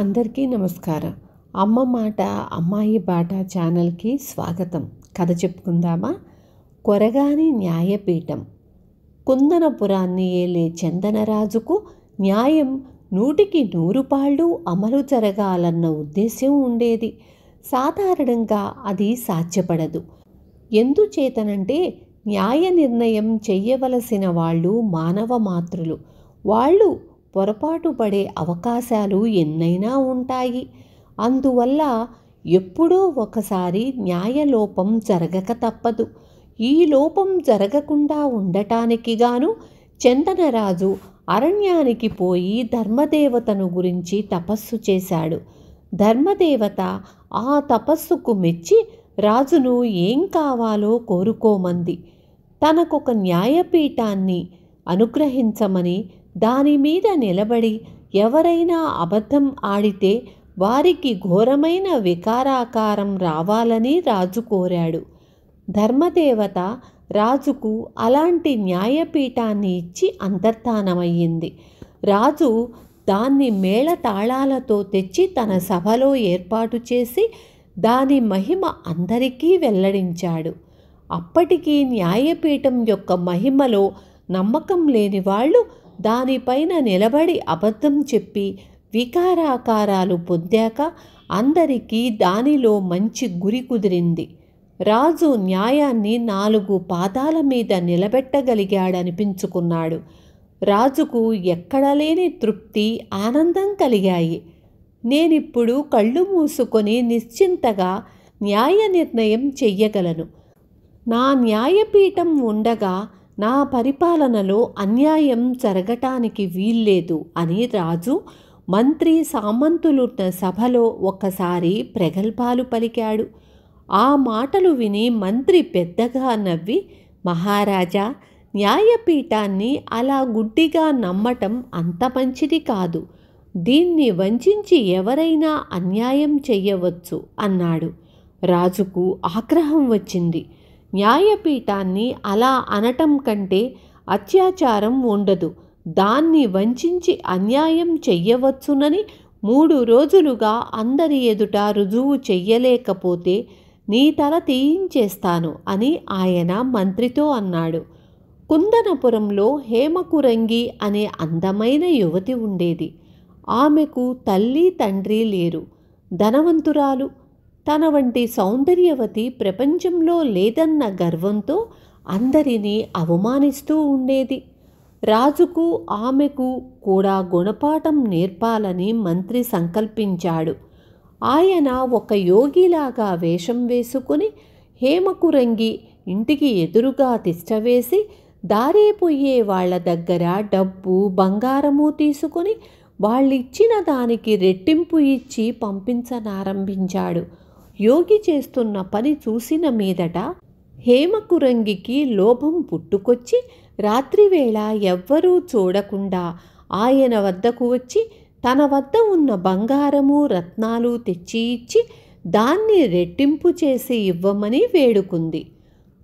అందరికీ నమస్కారం అమ్మ మాట అమ్మాయి బాట ఛానల్కి స్వాగతం కథ చెప్పుకుందామా కొరగాని న్యాయపీఠం కుందనపురాన్ని ఏలే చందనరాజుకు న్యాయం నూటికి నూరు పాళ్ళు అమలు జరగాలన్న ఉద్దేశ్యం ఉండేది సాధారణంగా అది సాధ్యపడదు ఎందుచేతనంటే న్యాయ నిర్ణయం చెయ్యవలసిన వాళ్ళు మానవ మాతృలు వాళ్ళు పొరపాటు పడే అవకాశాలు ఎన్నైనా ఉంటాయి అందువల్ల ఎప్పుడో ఒకసారి న్యాయలోపం జరగక తప్పదు ఈ లోపం జరగకుండా ఉండటానికి గాను చందనరాజు అరణ్యానికి పోయి ధర్మదేవతను గురించి తపస్సు చేశాడు ధర్మదేవత ఆ తపస్సుకు మెచ్చి రాజును ఏం కావాలో కోరుకోమంది తనకొక న్యాయపీఠాన్ని అనుగ్రహించమని దాని మీద నిలబడి ఎవరైనా అబద్ధం ఆడితే వారికి ఘోరమైన వికారాకారం రావాలని రాజు కోరాడు ధర్మదేవత రాజుకు అలాంటి న్యాయపీఠాన్ని ఇచ్చి అంతర్ధానమయ్యింది రాజు దాన్ని మేళతాళాలతో తెచ్చి తన సభలో ఏర్పాటు చేసి దాని మహిమ అందరికీ వెల్లడించాడు అప్పటికీ న్యాయపీఠం యొక్క మహిమలో నమ్మకం లేని వాళ్ళు దానిపైన నిలబడి అబద్ధం చెప్పి వికారాకారాలు పొందాక అందరికీ దానిలో మంచి గురి కుదిరింది రాజు న్యాయాన్ని నాలుగు పాదాల మీద నిలబెట్టగలిగాడనిపించుకున్నాడు రాజుకు ఎక్కడలేని తృప్తి ఆనందం కలిగాయి నేనిప్పుడు కళ్ళు మూసుకొని నిశ్చింతగా న్యాయ నిర్ణయం చెయ్యగలను నా న్యాయపీఠం ఉండగా నా పరిపాలనలో అన్యాయం జరగటానికి వీల్లేదు అని రాజు మంత్రి సామంతులున్న సభలో ఒకసారి ప్రగల్భాలు పలికాడు ఆ మాటలు విని మంత్రి పెద్దగా నవ్వి మహారాజా న్యాయపీఠాన్ని అలా గుడ్డిగా నమ్మటం అంత మంచిది కాదు దీన్ని వంచి ఎవరైనా అన్యాయం చెయ్యవచ్చు అన్నాడు రాజుకు ఆగ్రహం వచ్చింది న్యాయపీఠాన్ని అలా అనటం కంటే అత్యాచారం ఉండదు దాన్ని వంచి అన్యాయం చెయ్యవచ్చునని మూడు రోజులుగా అందరి ఎదుట రుజువు చెయ్యలేకపోతే నీ తల తీయించేస్తాను అని ఆయన మంత్రితో అన్నాడు కుందనపురంలో హేమకురంగి అనే అందమైన యువతి ఉండేది ఆమెకు తల్లి తండ్రి లేరు ధనవంతురాలు తన వంటి సౌందర్యవతి ప్రపంచంలో లేదన్న గర్వంతో అందరినీ అవమానిస్తూ ఉండేది రాజుకు ఆమెకు కూడా గుణపాఠం నేర్పాలని మంత్రి సంకల్పించాడు ఆయన ఒక యోగిలాగా వేషం వేసుకుని హేమకురంగి ఇంటికి ఎదురుగా తిష్టవేసి దారిపోయే వాళ్ళ దగ్గర డబ్బు బంగారము తీసుకుని వాళ్ళిచ్చిన దానికి రెట్టింపు ఇచ్చి పంపించనారంభించాడు యోగి చేస్తున్న పని చూసిన మీదట హేమకురంగికి లోభం పుట్టుకొచ్చి రాత్రివేళ ఎవ్వరూ చూడకుండా ఆయన వద్దకు వచ్చి తన వద్ద ఉన్న బంగారము రత్నాలు తెచ్చి ఇచ్చి దాన్ని రెట్టింపు చేసి ఇవ్వమని వేడుకుంది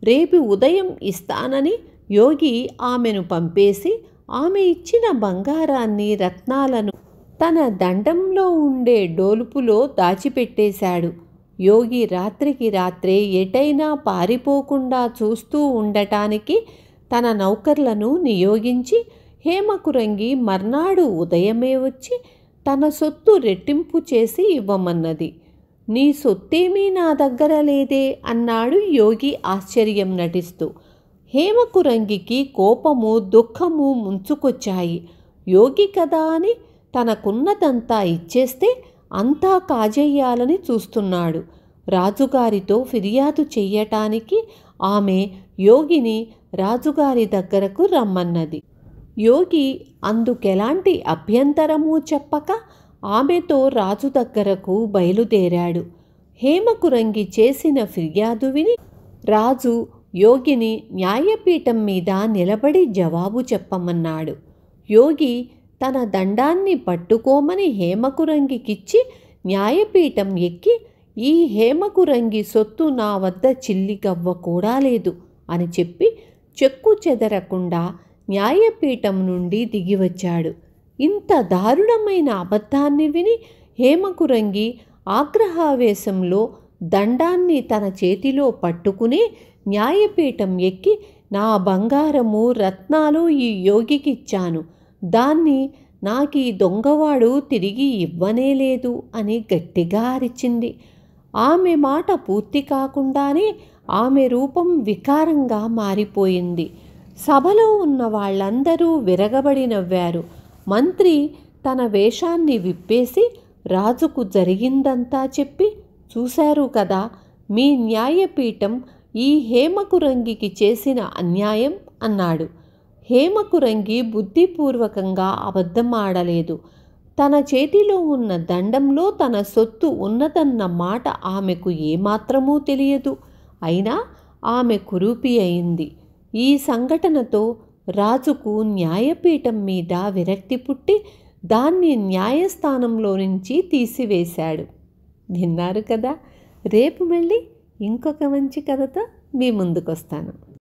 రేపు ఉదయం ఇస్తానని యోగి ఆమెను పంపేసి ఆమె ఇచ్చిన బంగారాన్ని రత్నాలను తన దండంలో ఉండే డోలుపులో దాచిపెట్టేశాడు యోగి రాత్రికి రాత్రే ఎటైనా పారిపోకుండా చూస్తూ ఉండటానికి తన నౌకర్లను నియోగించి హేమకురంగి మర్నాడు ఉదయమే వచ్చి తన సొత్తు రెట్టింపు చేసి ఇవ్వమన్నది నీ సొత్తేమీ నా దగ్గర లేదే అన్నాడు యోగి ఆశ్చర్యం నటిస్తూ హేమకురంగికి కోపము దుఃఖము ముంచుకొచ్చాయి యోగి కదా అని తనకున్నదంతా ఇచ్చేస్తే అంతా కాజేయాలని చూస్తున్నాడు రాజుగారితో ఫిర్యాదు చెయ్యటానికి ఆమె యోగిని రాజుగారి దగ్గరకు రమ్మన్నది యోగి అందుకెలాంటి అభ్యంతరమూ చెప్పక ఆమెతో రాజు దగ్గరకు బయలుదేరాడు హేమకురంగి చేసిన ఫిర్యాదు విని రాజు యోగిని న్యాయపీఠం మీద నిలబడి జవాబు చెప్పమన్నాడు యోగి తన దండాన్ని పట్టుకోమని హేమకురంగికిచ్చి న్యాయపీఠం ఎక్కి ఈ హేమకురంగి సొత్తు నా వద్ద చిల్లిగవ్వ కూడా లేదు అని చెప్పి చెక్కు చెదరకుండా న్యాయపీఠం నుండి దిగివచ్చాడు ఇంత దారుణమైన అబద్ధాన్ని విని హేమకురంగి ఆగ్రహావేశంలో దండాన్ని తన చేతిలో పట్టుకుని న్యాయపీఠం ఎక్కి నా బంగారము రత్నాలు ఈ యోగికిచ్చాను దాన్ని నాకు ఈ దొంగవాడు తిరిగి ఇవ్వనే లేదు అని గట్టిగా అరిచింది ఆమె మాట పూర్తి కాకుండానే ఆమె రూపం వికారంగా మారిపోయింది సభలో ఉన్న వాళ్ళందరూ విరగబడి నవ్వారు మంత్రి తన వేషాన్ని విప్పేసి రాజుకు జరిగిందంతా చెప్పి చూశారు కదా మీ న్యాయపీఠం ఈ హేమకురంగికి చేసిన అన్యాయం అన్నాడు హేమకు రంగి బుద్ధిపూర్వకంగా అబద్ధం ఆడలేదు తన చేతిలో ఉన్న దండంలో తన సొత్తు ఉన్నదన్న మాట ఆమెకు ఏమాత్రమూ తెలియదు అయినా ఆమె కురూపి అయింది ఈ సంఘటనతో రాజుకు న్యాయపీఠం మీద విరక్తి పుట్టి దాన్ని న్యాయస్థానంలో నుంచి తీసివేశాడు విన్నారు కదా రేపు మళ్ళీ ఇంకొక మంచి కథతో మీ ముందుకొస్తాను